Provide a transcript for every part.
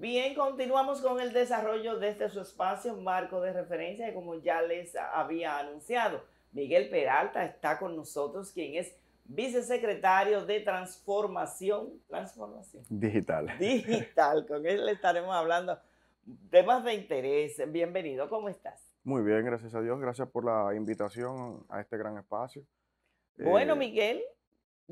Bien, continuamos con el desarrollo de este su espacio, marco de referencia, y como ya les había anunciado, Miguel Peralta está con nosotros, quien es vicesecretario de Transformación, Transformación. Digital. Digital, con él estaremos hablando temas de interés. Bienvenido, ¿cómo estás? Muy bien, gracias a Dios, gracias por la invitación a este gran espacio. Bueno, eh, Miguel,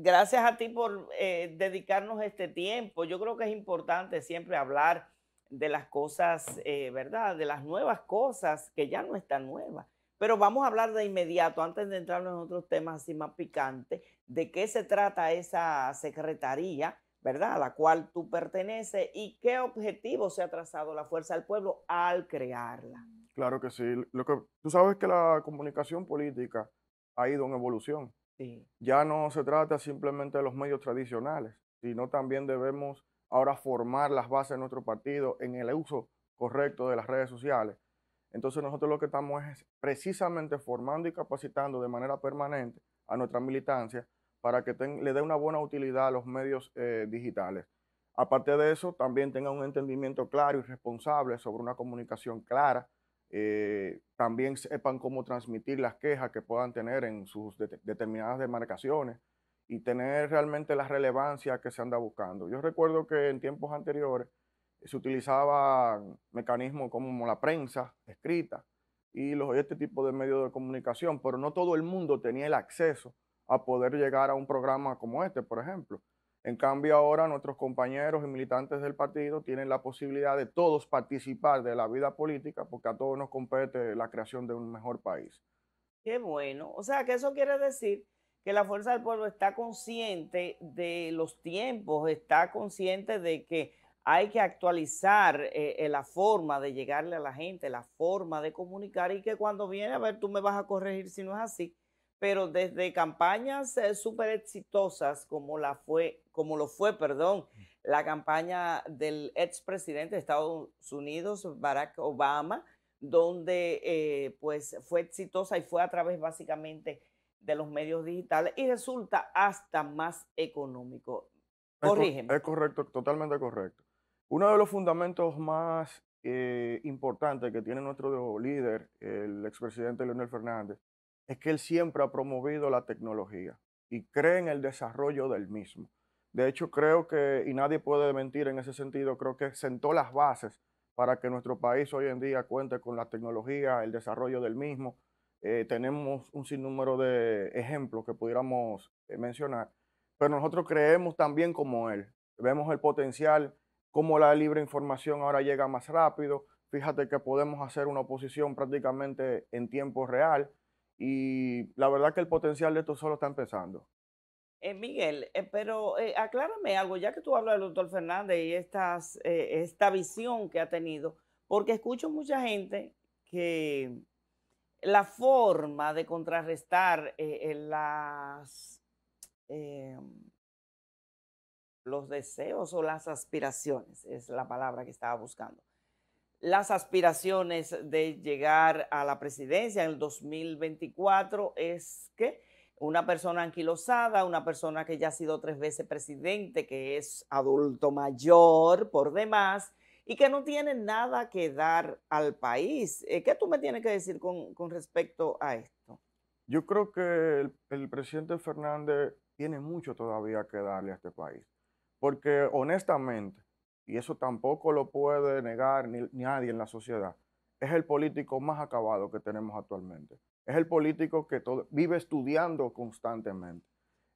gracias a ti por eh, dedicarnos este tiempo. Yo creo que es importante siempre hablar de las cosas, eh, ¿verdad? De las nuevas cosas que ya no están nuevas. Pero vamos a hablar de inmediato, antes de entrar en otros temas así más picantes, de qué se trata esa secretaría, ¿verdad? A la cual tú perteneces y qué objetivo se ha trazado la Fuerza del Pueblo al crearla. Claro que sí. Lo que, tú sabes que la comunicación política ha ido en evolución. Ya no se trata simplemente de los medios tradicionales, sino también debemos ahora formar las bases de nuestro partido en el uso correcto de las redes sociales. Entonces nosotros lo que estamos es precisamente formando y capacitando de manera permanente a nuestra militancia para que le dé una buena utilidad a los medios eh, digitales. Aparte de eso, también tenga un entendimiento claro y responsable sobre una comunicación clara eh, también sepan cómo transmitir las quejas que puedan tener en sus determinadas demarcaciones y tener realmente la relevancia que se anda buscando. Yo recuerdo que en tiempos anteriores se utilizaban mecanismos como la prensa escrita y este tipo de medios de comunicación, pero no todo el mundo tenía el acceso a poder llegar a un programa como este, por ejemplo. En cambio, ahora nuestros compañeros y militantes del partido tienen la posibilidad de todos participar de la vida política porque a todos nos compete la creación de un mejor país. Qué bueno. O sea, que eso quiere decir que la Fuerza del Pueblo está consciente de los tiempos, está consciente de que hay que actualizar eh, eh, la forma de llegarle a la gente, la forma de comunicar y que cuando viene, a ver, tú me vas a corregir si no es así, pero desde campañas eh, súper exitosas como, la fue, como lo fue perdón, la campaña del expresidente de Estados Unidos, Barack Obama, donde eh, pues fue exitosa y fue a través básicamente de los medios digitales y resulta hasta más económico. Corrígeme. Es, correcto, totalmente correcto. Uno de los fundamentos más eh, importantes que tiene nuestro líder, el expresidente Leonel Fernández, es que él siempre ha promovido la tecnología y cree en el desarrollo del mismo. De hecho, creo que, y nadie puede mentir en ese sentido, creo que sentó las bases para que nuestro país hoy en día cuente con la tecnología, el desarrollo del mismo. Eh, tenemos un sinnúmero de ejemplos que pudiéramos eh, mencionar, pero nosotros creemos también como él. Vemos el potencial, cómo la libre información ahora llega más rápido. Fíjate que podemos hacer una oposición prácticamente en tiempo real y la verdad que el potencial de esto solo está empezando. Eh, Miguel, eh, pero eh, aclárame algo, ya que tú hablas del doctor Fernández y estas, esta visión que ha tenido, porque escucho mucha gente que la forma de contrarrestar las, los deseos o las aspiraciones, es la palabra que estaba buscando, las aspiraciones de llegar a la presidencia en el 2024 es que una persona anquilosada, una persona que ya ha sido tres veces presidente, que es adulto mayor por demás y que no tiene nada que dar al país. Eh, ¿Qué tú me tienes que decir con, respecto a esto? Yo creo que el presidente Fernández tiene mucho todavía que darle a este país, porque honestamente y eso tampoco lo puede negar ni, nadie en la sociedad, es el político más acabado que tenemos actualmente. Es el político que vive estudiando constantemente.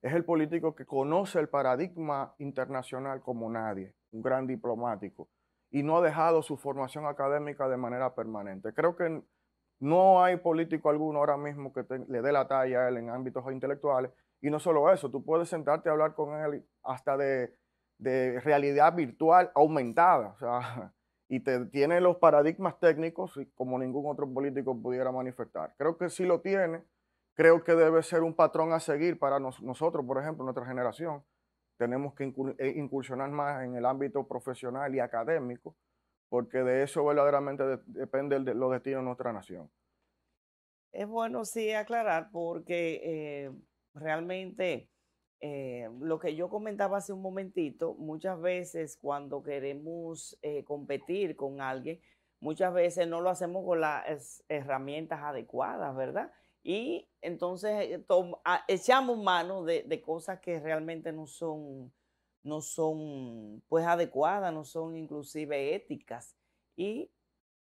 Es el político que conoce el paradigma internacional como nadie, un gran diplomático, y no ha dejado su formación académica de manera permanente. Creo que no hay político alguno ahora mismo que le dé la talla a él en ámbitos intelectuales. Y no solo eso, tú puedes sentarte a hablar con él hasta de de realidad virtual aumentada, o sea, y te, tiene los paradigmas técnicos como ningún otro político pudiera manifestar. Creo que sí lo tiene, creo que debe ser un patrón a seguir para nosotros, por ejemplo, nuestra generación. Tenemos que eh, incursionar más en el ámbito profesional y académico, porque de eso verdaderamente depende de los destinos de nuestra nación. Es bueno, sí, aclarar, porque eh, realmente eh, lo que yo comentaba hace un momentito, muchas veces cuando queremos eh, competir con alguien, muchas veces no lo hacemos con las herramientas adecuadas, ¿verdad? Y entonces eh, ah, echamos mano de, cosas que realmente no son, no son pues adecuadas, no son inclusive éticas. Y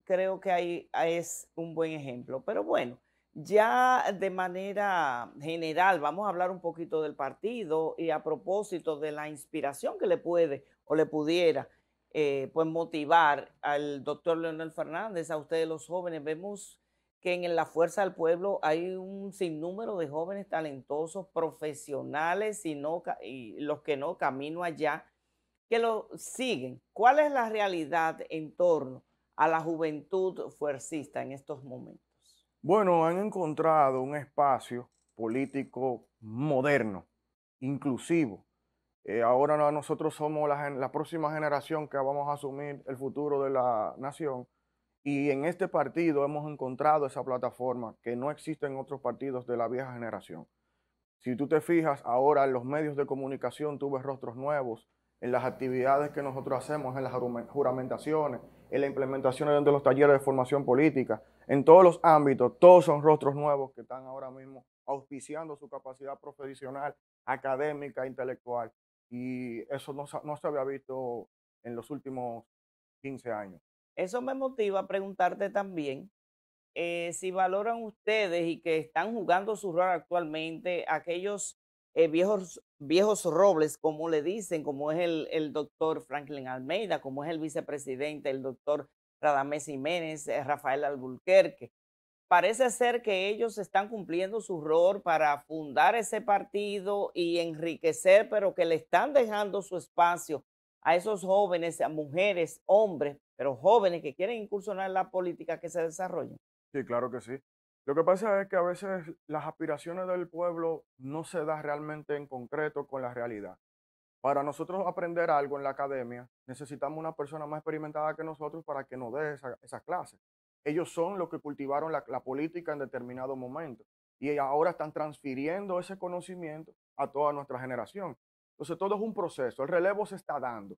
creo que ahí es un buen ejemplo. Pero bueno. Ya de manera general, vamos a hablar un poquito del partido y a propósito de la inspiración que le puede o le pudiera eh, pues motivar al doctor Leonel Fernández, a ustedes los jóvenes. Vemos que en la Fuerza del Pueblo hay un sinnúmero de jóvenes talentosos, profesionales y, no, y los que no camino allá, que lo siguen. ¿Cuál es la realidad en torno a la juventud fuercista en estos momentos? Bueno, han encontrado un espacio político moderno, inclusivo. Eh, ahora nosotros somos la, la, próxima generación que vamos a asumir el futuro de la nación y en este partido hemos encontrado esa plataforma que no existe en otros partidos de la vieja generación. Si tú te fijas, ahora en los medios de comunicación tú rostros nuevos, en las actividades que nosotros hacemos, en las juramentaciones, en la implementación de los talleres de formación política, en todos los ámbitos, todos son rostros nuevos que están ahora mismo auspiciando su capacidad profesional, académica, intelectual. Y eso no, se había visto en los últimos 15 años. Eso me motiva a preguntarte también eh, si valoran ustedes y que están jugando su rol actualmente aquellos eh, viejos, viejos robles, como le dicen, como es el doctor Franklin Almeida, como es el vicepresidente, el doctor Radamés Jiménez, eh, Rafael Albulquerque, Parece ser que ellos están cumpliendo su rol para fundar ese partido y enriquecer, pero que le están dejando su espacio a esos jóvenes, a mujeres, hombres, pero jóvenes que quieren incursionar en la política que se desarrolla. Sí, claro que sí. Lo que pasa es que a veces las aspiraciones del pueblo no se dan realmente en concreto con la realidad. Para nosotros aprender algo en la academia, necesitamos una persona más experimentada que nosotros para que nos dé esa, clases. clase. Ellos son los que cultivaron la, política en determinado momento y ahora están transfiriendo ese conocimiento a toda nuestra generación. Entonces todo es un proceso, el relevo se está dando,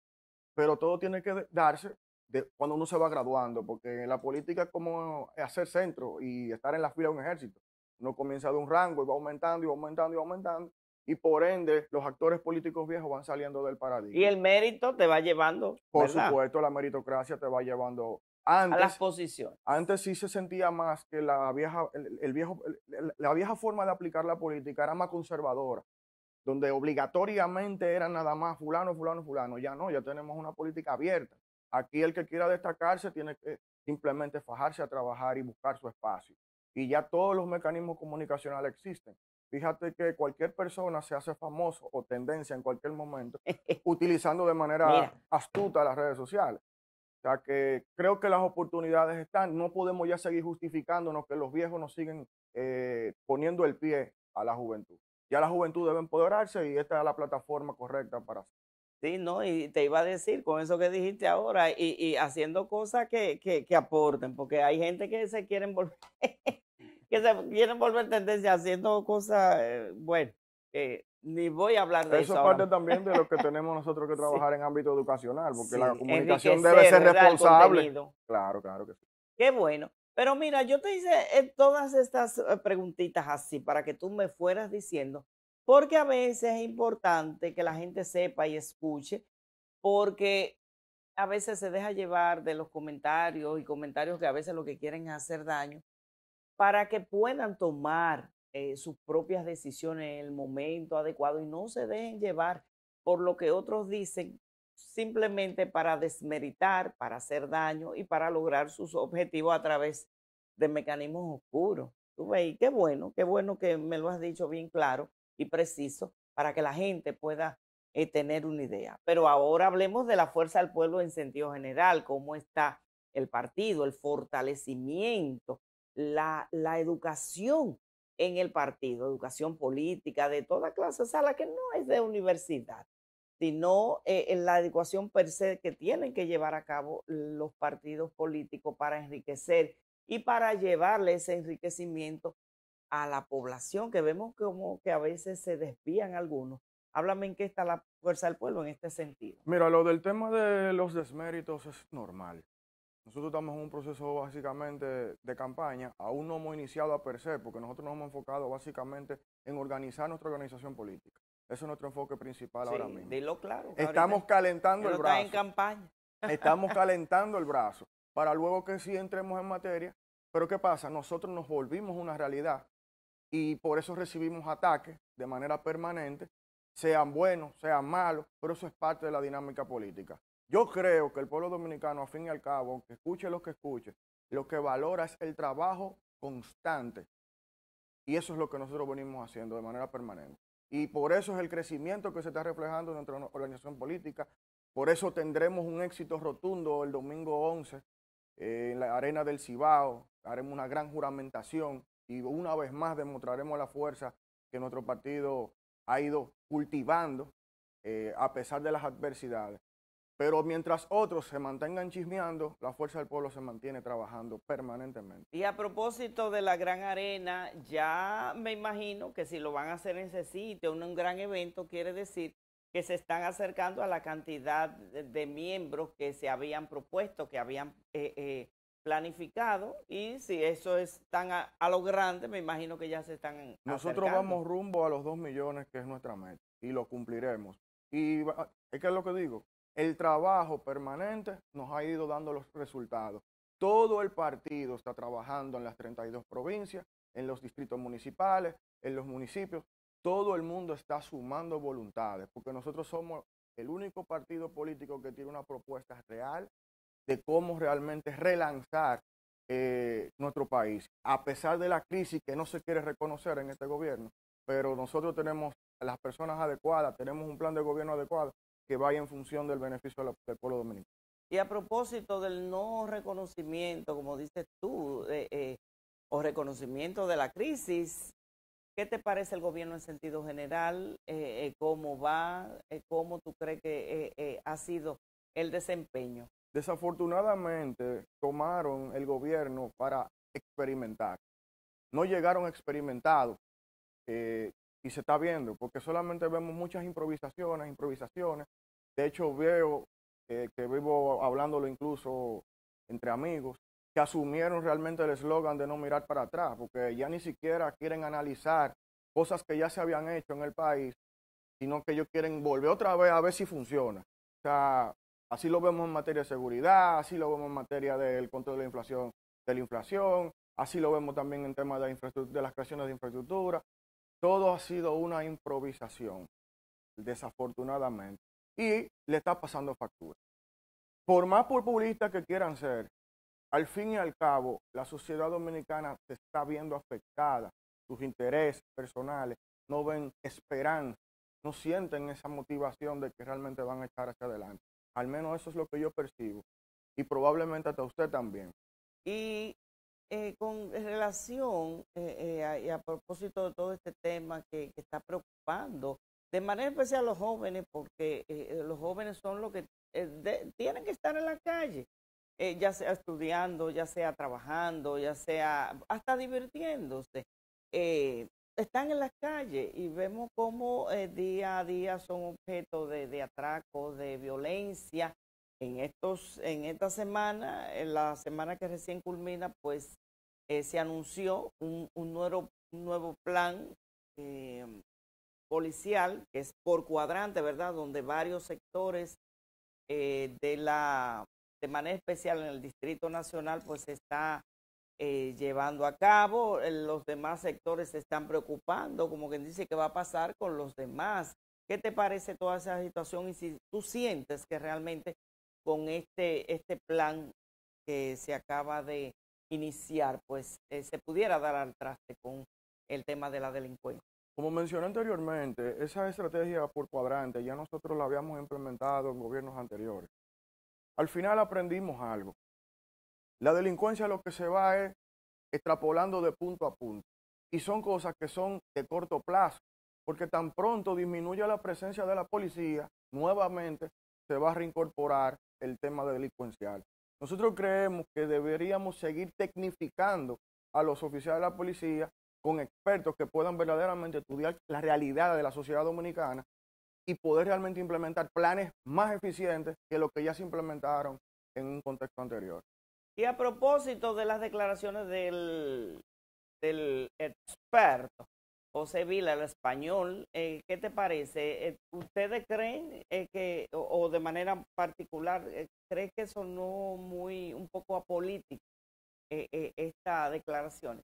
pero todo tiene que darse de cuando uno se va graduando, porque la política es como hacer centro y estar en la fila de un ejército. Uno comienza de un rango y va aumentando y va aumentando y va aumentando y por ende los actores políticos viejos van saliendo del paradigma. Y el mérito te va llevando. Por supuesto, la meritocracia te va llevando antes, a las posiciones. Antes sí se sentía más que la vieja, el, viejo, la vieja forma de aplicar la política era más conservadora, donde obligatoriamente era nada más fulano, fulano, fulano. Ya no, ya tenemos una política abierta. Aquí el que quiera destacarse tiene que simplemente fajarse a trabajar y buscar su espacio. Y ya todos los mecanismos comunicacionales existen. Fíjate que cualquier persona se hace famoso o tendencia en cualquier momento utilizando de manera astuta las redes sociales. O sea que creo que las oportunidades están. No podemos ya seguir justificándonos que los viejos nos siguen eh, poniendo el pie a la juventud. Ya la juventud debe empoderarse y esta es la plataforma correcta para hacerlo. Sí, no, y te iba a decir con eso que dijiste ahora, y, haciendo cosas que, aporten, porque hay gente que se quieren envolver que se quieren volver tendencia haciendo cosas, eh, bueno, eh, ni voy a hablar de eso. Eso es parte también de lo que tenemos nosotros que trabajar en ámbito educacional, porque la comunicación debe ser responsable. Claro, claro que sí. Qué bueno. Pero mira, yo te hice eh, todas estas preguntitas así para que tú me fueras diciendo, porque a veces es importante que la gente sepa y escuche, porque a veces se deja llevar de los comentarios y comentarios que a veces lo que quieren es hacer daño para que puedan tomar eh, sus propias decisiones en el momento adecuado y no se dejen llevar por lo que otros dicen simplemente para desmeritar, para hacer daño y para lograr sus objetivos a través de mecanismos oscuros. Tú ves, qué bueno, qué bueno que me lo has dicho bien claro y preciso para que la gente pueda eh, tener una idea. Pero ahora hablemos de la fuerza del pueblo en sentido general, cómo está el partido, el fortalecimiento la, educación en el partido, educación política de toda clase, o la que no es de universidad, sino eh, la educación per se que tienen que llevar a cabo los partidos políticos para enriquecer y para llevarle ese enriquecimiento a la población, que vemos como que a veces se desvían algunos. Háblame en qué está la fuerza del pueblo en este sentido. Mira, lo del tema de los desméritos es normal. Nosotros estamos en un proceso básicamente de campaña, aún no hemos iniciado a per se, porque nosotros nos hemos enfocado básicamente en organizar nuestra organización política. Ese es nuestro enfoque principal ahora mismo. Dilo claro. Estamos calentando el brazo. Está en campaña. Estamos calentando el brazo para luego que sí entremos en materia. Pero ¿qué pasa? Nosotros nos volvimos una realidad y por eso recibimos ataques de manera permanente, sean buenos, sean malos, pero eso es parte de la dinámica política. Yo creo que el pueblo dominicano, a fin y al cabo, aunque escuche lo que escuche, lo que valora es el trabajo constante. Y eso es lo que nosotros venimos haciendo de manera permanente. Y por eso es el crecimiento que se está reflejando en nuestra organización política. Por eso tendremos un éxito rotundo el domingo 11 eh, en la arena del Cibao. Haremos una gran juramentación y una vez más demostraremos la fuerza que nuestro partido ha ido cultivando eh, a pesar de las adversidades. Pero mientras otros se mantengan chismeando, la fuerza del pueblo se mantiene trabajando permanentemente. Y a propósito de la gran arena, ya me imagino que si lo van a hacer en ese sitio, un, un gran evento, quiere decir que se están acercando a la cantidad de, miembros que se habían propuesto, que habían eh, eh, planificado. Y si eso es tan a, lo grande, me imagino que ya se están. Nosotros vamos rumbo a los dos millones, que es nuestra meta, y lo cumpliremos. Y es que es lo que digo, el trabajo permanente nos ha ido dando los resultados. Todo el partido está trabajando en las 32 provincias, en los distritos municipales, en los municipios. Todo el mundo está sumando voluntades, porque nosotros somos el único partido político que tiene una propuesta real de cómo realmente relanzar eh, nuestro país, a pesar de la crisis que no se quiere reconocer en este gobierno, pero nosotros tenemos a las personas adecuadas, tenemos un plan de gobierno adecuado que vaya en función del beneficio del, pueblo dominicano. Y a propósito del no reconocimiento, como dices tú, eh, eh, o reconocimiento de la crisis, ¿qué te parece el gobierno en sentido general? Eh, ¿Cómo va? ¿Cómo tú crees que ha sido el desempeño? Desafortunadamente, tomaron el gobierno para experimentar. No llegaron experimentados y se está viendo, porque solamente vemos muchas improvisaciones, improvisaciones. De hecho, veo eh, que vivo hablándolo incluso entre amigos, que asumieron realmente el eslogan de no mirar para atrás, porque ya ni siquiera quieren analizar cosas que ya se habían hecho en el país, sino que ellos quieren volver otra vez a ver si funciona. O sea, así lo vemos en materia de seguridad, así lo vemos en materia del control de la inflación, de la inflación, así lo vemos también en temas de, de las creaciones de infraestructura. Todo ha sido una improvisación, desafortunadamente. Y le está pasando factura. Por más populistas que quieran ser, al fin y al cabo, la sociedad dominicana se está viendo afectada. Sus intereses personales no ven esperanza, no sienten esa motivación de que realmente van a estar hacia adelante. Al menos eso es lo que yo percibo. Y probablemente hasta usted también. Y eh, con relación eh, eh, a, y a propósito de todo este tema que, está preocupando de manera especial a los jóvenes, porque los jóvenes son los que tienen que estar en la calle, ya sea estudiando, ya sea trabajando, ya sea hasta divirtiéndose. están en la calle y vemos cómo día a día son objeto de, de atracos, de violencia, en, estos, en esta semana, en la semana que recién culmina, pues eh, se anunció un, nuevo, nuevo plan eh, policial, que es por cuadrante, ¿verdad? Donde varios sectores eh, de la manera especial en el Distrito Nacional, pues se está llevando a cabo. Los demás sectores se están preocupando, como quien dice, que va a pasar con los demás? ¿Qué te parece toda esa situación? Y si tú sientes que realmente con este, este, plan que se acaba de iniciar, pues eh, se pudiera dar al traste con el tema de la delincuencia. Como mencioné anteriormente, esa estrategia por cuadrante ya nosotros la habíamos implementado en gobiernos anteriores. Al final aprendimos algo. La delincuencia lo que se va es extrapolando de punto a punto. Y son cosas que son de corto plazo, porque tan pronto disminuye la presencia de la policía, nuevamente se va a reincorporar el tema delincuencial. Nosotros creemos que deberíamos seguir tecnificando a los oficiales de la policía con expertos que puedan verdaderamente estudiar la realidad de la sociedad dominicana y poder realmente implementar planes más eficientes que los que ya se implementaron en un contexto anterior. Y a propósito de las declaraciones del experto, José Vila, el español, eh, ¿qué te parece? Eh, ¿Ustedes creen eh, que, o, de manera particular, crees que sonó muy, un poco apolítico esta declaración?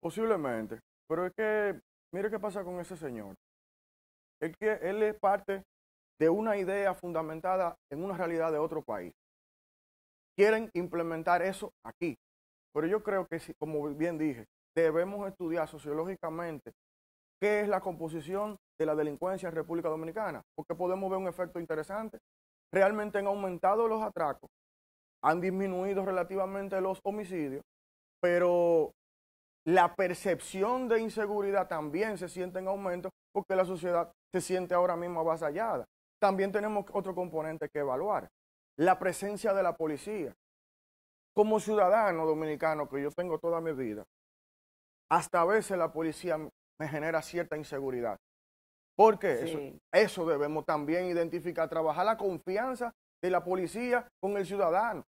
Posiblemente, pero es que, mire qué pasa con ese señor. es que, él es parte de una idea fundamentada en una realidad de otro país. Quieren implementar eso aquí, pero yo creo que, como bien dije, debemos estudiar sociológicamente qué es la composición de la delincuencia en República Dominicana, porque podemos ver un efecto interesante. Realmente han aumentado los atracos, han disminuido relativamente los homicidios, pero la percepción de inseguridad también se siente en aumento porque la sociedad se siente ahora mismo avasallada. También tenemos otro componente que evaluar, la presencia de la policía. Como ciudadano dominicano que yo tengo toda mi vida, hasta veces la policía me genera cierta inseguridad. Porque eso, eso debemos también identificar, trabajar la confianza de la policía con el ciudadano.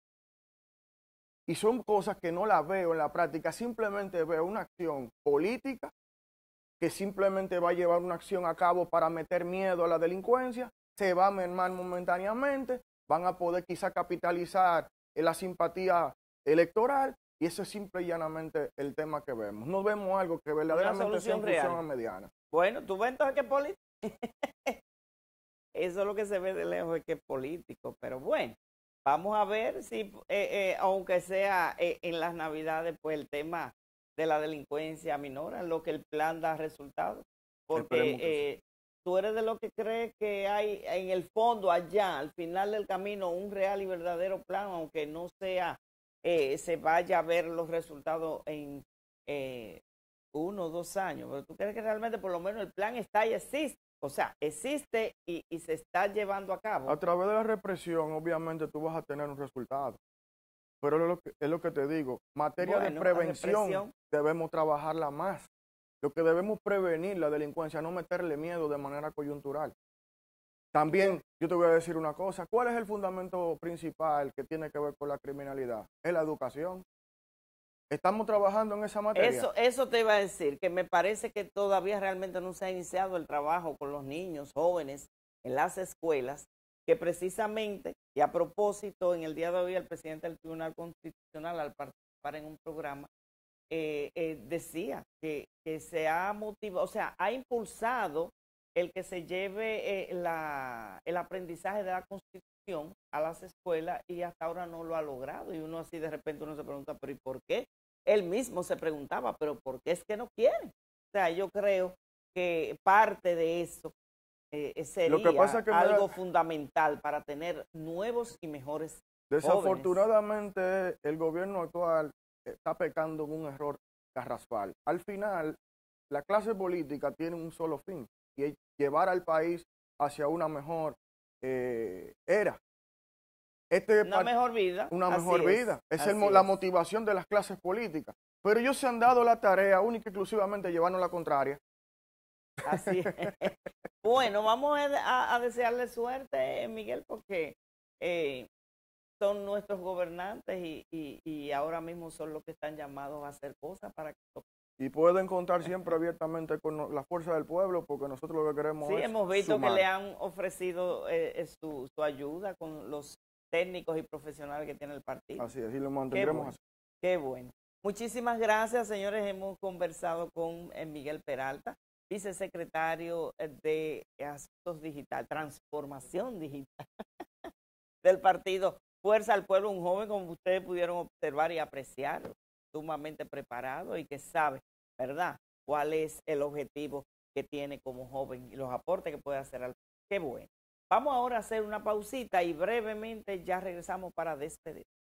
Y son cosas que no las veo en la práctica, simplemente veo una acción política que simplemente va a llevar una acción a cabo para meter miedo a la delincuencia, se va a mermar momentáneamente, van a poder quizá capitalizar en la simpatía electoral y eso es simple y llanamente el tema que vemos. No vemos algo que verdaderamente sea solución a mediana. Bueno, tú ves entonces que es político. eso es lo que se ve de lejos, es que es político. Pero bueno, vamos a ver si, eh, eh, aunque sea eh, en las navidades, pues el tema de la delincuencia minora, en lo que el plan da resultados. Porque tú eres de los que crees que hay en el fondo, allá, al final del camino, un real y verdadero plan, aunque no sea eh, se vaya a ver los resultados en eh, uno o dos años, pero tú crees que realmente por lo menos el plan está y existe. O sea, existe y, y se está llevando a cabo. A través de la represión, obviamente, tú vas a tener un resultado. Pero es lo que, es lo que te digo, materia de prevención debemos trabajarla más. Lo que debemos prevenir la delincuencia, no meterle miedo de manera coyuntural. También yo te voy a decir una cosa, ¿cuál es el fundamento principal que tiene que ver con la criminalidad? Es la educación. Estamos trabajando en esa materia. Eso, eso te iba a decir, que me parece que todavía realmente no se ha iniciado el trabajo con los niños jóvenes en las escuelas, que precisamente, y a propósito, en el día de hoy el presidente del Tribunal Constitucional, al participar en un programa, eh, eh, decía que, que se ha motivado, o sea, ha impulsado el que se lleve eh, la, el aprendizaje de la Constitución a las escuelas y hasta ahora no lo ha logrado. Y uno así de repente uno se pregunta, pero ¿y por qué? Él mismo se preguntaba, pero ¿por qué es que no quiere? O sea, yo creo que parte de eso eh, eh, es sería algo fundamental para tener nuevos y mejores. Desafortunadamente, el gobierno actual está pecando en un error carrasual. Al final, la clase política tiene un solo fin, y llevar al país hacia una mejor eh, era. Este una mejor vida. Una mejor vida. Es, la motivación de las clases políticas. Pero ellos se han dado la tarea única y exclusivamente de llevarnos la contraria. Así es. bueno, vamos a, desearle suerte, Miguel, porque eh, son nuestros gobernantes y, ahora mismo son los que están llamados a hacer cosas para que y pueden contar siempre abiertamente con la fuerza del pueblo, porque nosotros lo que queremos sí, Sí, hemos visto que le han ofrecido eh, eh, su, su, ayuda con los técnicos y profesionales que tiene el partido. Así es, y lo mantendremos así. Qué bueno. Muchísimas gracias, señores. Hemos conversado con eh, Miguel Peralta, vicesecretario de Asuntos Digital, Transformación Digital del partido Fuerza al Pueblo, un joven como ustedes pudieron observar y apreciar sumamente preparado y que sabe, ¿verdad?, cuál es el objetivo que tiene como joven y los aportes que puede hacer al. Qué bueno. Vamos ahora a hacer una pausita y brevemente ya regresamos para despedir.